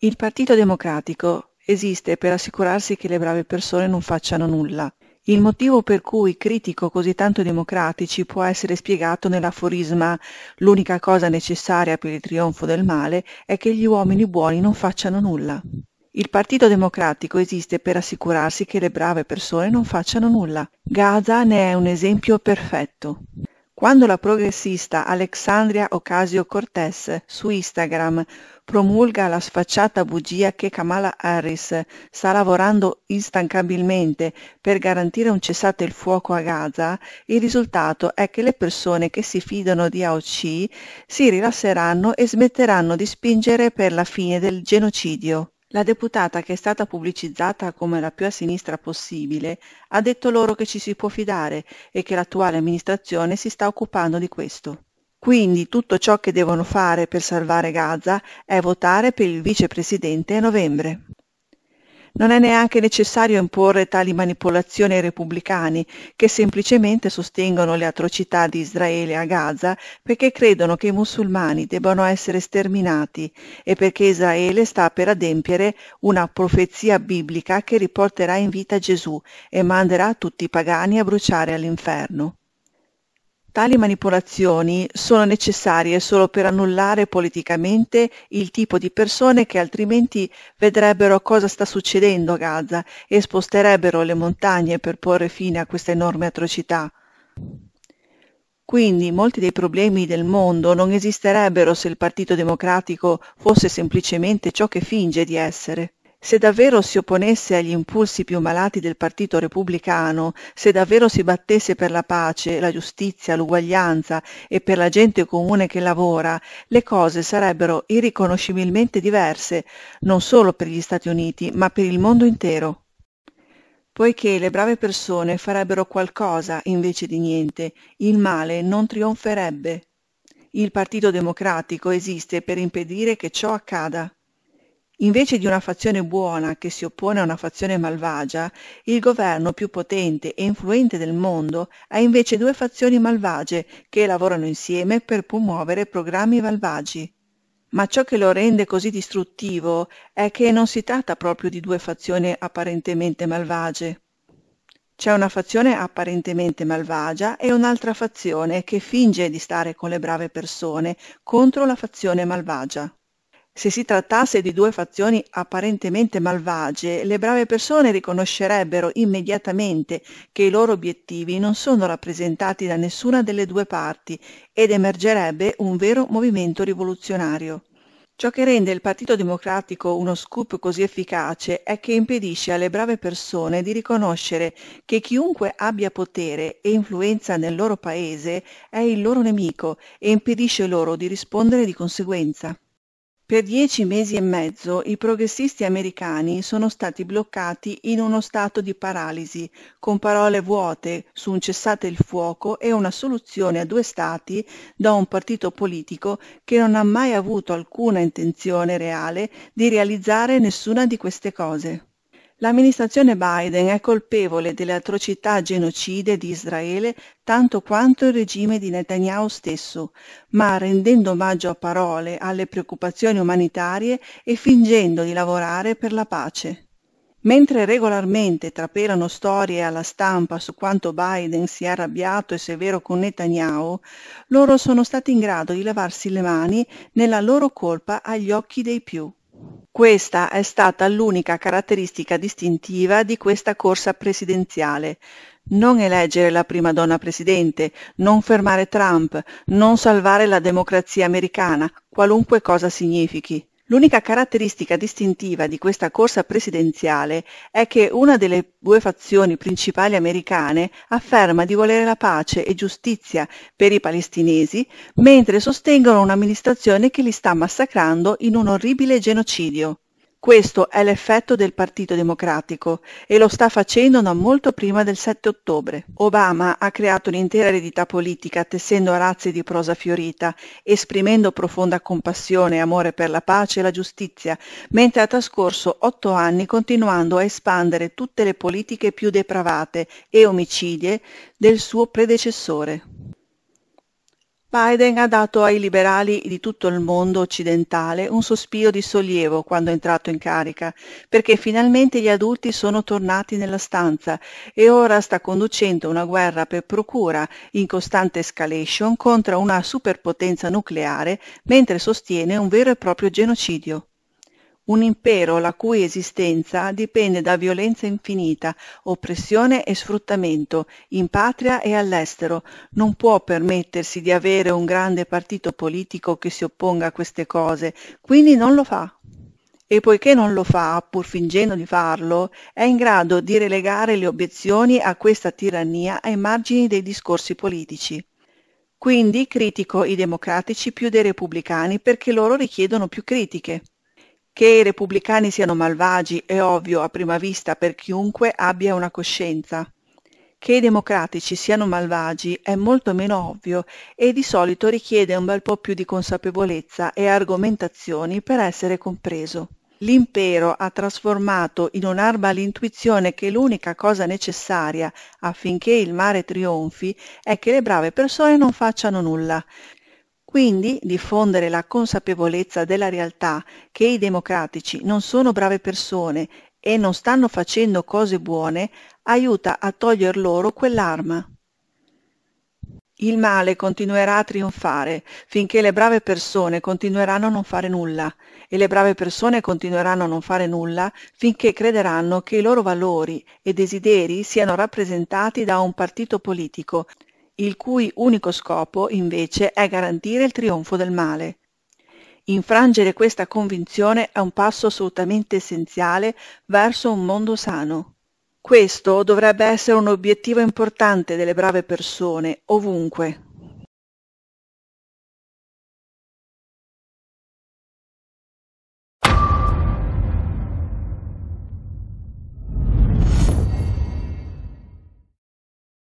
Il Partito Democratico esiste per assicurarsi che le brave persone non facciano nulla. Il motivo per cui critico così tanto i democratici può essere spiegato nell'aforisma l'unica cosa necessaria per il trionfo del male è che gli uomini buoni non facciano nulla. Il Partito Democratico esiste per assicurarsi che le brave persone non facciano nulla. Gaza ne è un esempio perfetto. Quando la progressista Alexandria Ocasio-Cortez su Instagram promulga la sfacciata bugia che Kamala Harris sta lavorando instancabilmente per garantire un cessate il fuoco a Gaza, il risultato è che le persone che si fidano di AOC si rilasseranno e smetteranno di spingere per la fine del genocidio. La deputata, che è stata pubblicizzata come la più a sinistra possibile, ha detto loro che ci si può fidare e che l'attuale amministrazione si sta occupando di questo. Quindi tutto ciò che devono fare per salvare Gaza è votare per il vicepresidente a novembre. Non è neanche necessario imporre tali manipolazioni ai repubblicani, che semplicemente sostengono le atrocità di Israele a Gaza perché credono che i musulmani debbano essere sterminati e perché Israele sta per adempiere una profezia biblica che riporterà in vita Gesù e manderà tutti i pagani a bruciare all'inferno. Tali manipolazioni sono necessarie solo per annullare politicamente il tipo di persone che altrimenti vedrebbero cosa sta succedendo a Gaza e sposterebbero le montagne per porre fine a questa enorme atrocità. Quindi molti dei problemi del mondo non esisterebbero se il Partito Democratico fosse semplicemente ciò che finge di essere. Se davvero si opponesse agli impulsi più malati del Partito Repubblicano, se davvero si battesse per la pace, la giustizia, l'uguaglianza e per la gente comune che lavora, le cose sarebbero irriconoscibilmente diverse, non solo per gli Stati Uniti, ma per il mondo intero. Poiché le brave persone farebbero qualcosa invece di niente, il male non trionferebbe. Il Partito Democratico esiste per impedire che ciò accada. Invece di una fazione buona che si oppone a una fazione malvagia, il governo più potente e influente del mondo ha invece due fazioni malvagie che lavorano insieme per promuovere programmi malvagi. Ma ciò che lo rende così distruttivo è che non si tratta proprio di due fazioni apparentemente malvagie. C'è una fazione apparentemente malvagia e un'altra fazione che finge di stare con le brave persone contro la fazione malvagia. Se si trattasse di due fazioni apparentemente malvagie, le brave persone riconoscerebbero immediatamente che i loro obiettivi non sono rappresentati da nessuna delle due parti ed emergerebbe un vero movimento rivoluzionario. Ciò che rende il Partito Democratico uno scoop così efficace è che impedisce alle brave persone di riconoscere che chiunque abbia potere e influenza nel loro paese è il loro nemico e impedisce loro di rispondere di conseguenza. Per dieci mesi e mezzo i progressisti americani sono stati bloccati in uno stato di paralisi, con parole vuote su un cessate il fuoco e una soluzione a due stati da un partito politico che non ha mai avuto alcuna intenzione reale di realizzare nessuna di queste cose. L'amministrazione Biden è colpevole delle atrocità genocide di Israele tanto quanto il regime di Netanyahu stesso, ma rendendo omaggio a parole alle preoccupazioni umanitarie e fingendo di lavorare per la pace. Mentre regolarmente trapelano storie alla stampa su quanto Biden si è arrabbiato e severo con Netanyahu, loro sono stati in grado di lavarsi le mani nella loro colpa agli occhi dei più. Questa è stata l'unica caratteristica distintiva di questa corsa presidenziale. Non eleggere la prima donna presidente, non fermare Trump, non salvare la democrazia americana, qualunque cosa significhi. L'unica caratteristica distintiva di questa corsa presidenziale è che una delle due fazioni principali americane afferma di volere la pace e giustizia per i palestinesi, mentre sostengono un'amministrazione che li sta massacrando in un orribile genocidio. Questo è l'effetto del Partito Democratico e lo sta facendo non molto prima del 7 ottobre. Obama ha creato un'intera eredità politica tessendo razze di prosa fiorita, esprimendo profonda compassione e amore per la pace e la giustizia, mentre ha trascorso otto anni continuando a espandere tutte le politiche più depravate e omicidie del suo predecessore. Biden ha dato ai liberali di tutto il mondo occidentale un sospiro di sollievo quando è entrato in carica, perché finalmente gli adulti sono tornati nella stanza e ora sta conducendo una guerra per procura in costante escalation contro una superpotenza nucleare mentre sostiene un vero e proprio genocidio un impero la cui esistenza dipende da violenza infinita, oppressione e sfruttamento, in patria e all'estero, non può permettersi di avere un grande partito politico che si opponga a queste cose, quindi non lo fa. E poiché non lo fa, pur fingendo di farlo, è in grado di relegare le obiezioni a questa tirannia ai margini dei discorsi politici. Quindi critico i democratici più dei repubblicani perché loro richiedono più critiche. Che i repubblicani siano malvagi è ovvio a prima vista per chiunque abbia una coscienza. Che i democratici siano malvagi è molto meno ovvio e di solito richiede un bel po' più di consapevolezza e argomentazioni per essere compreso. L'impero ha trasformato in un'arma l'intuizione che l'unica cosa necessaria affinché il mare trionfi è che le brave persone non facciano nulla, quindi diffondere la consapevolezza della realtà che i democratici non sono brave persone e non stanno facendo cose buone aiuta a toglier loro quell'arma. Il male continuerà a trionfare finché le brave persone continueranno a non fare nulla e le brave persone continueranno a non fare nulla finché crederanno che i loro valori e desideri siano rappresentati da un partito politico il cui unico scopo, invece, è garantire il trionfo del male. Infrangere questa convinzione è un passo assolutamente essenziale verso un mondo sano. Questo dovrebbe essere un obiettivo importante delle brave persone, ovunque,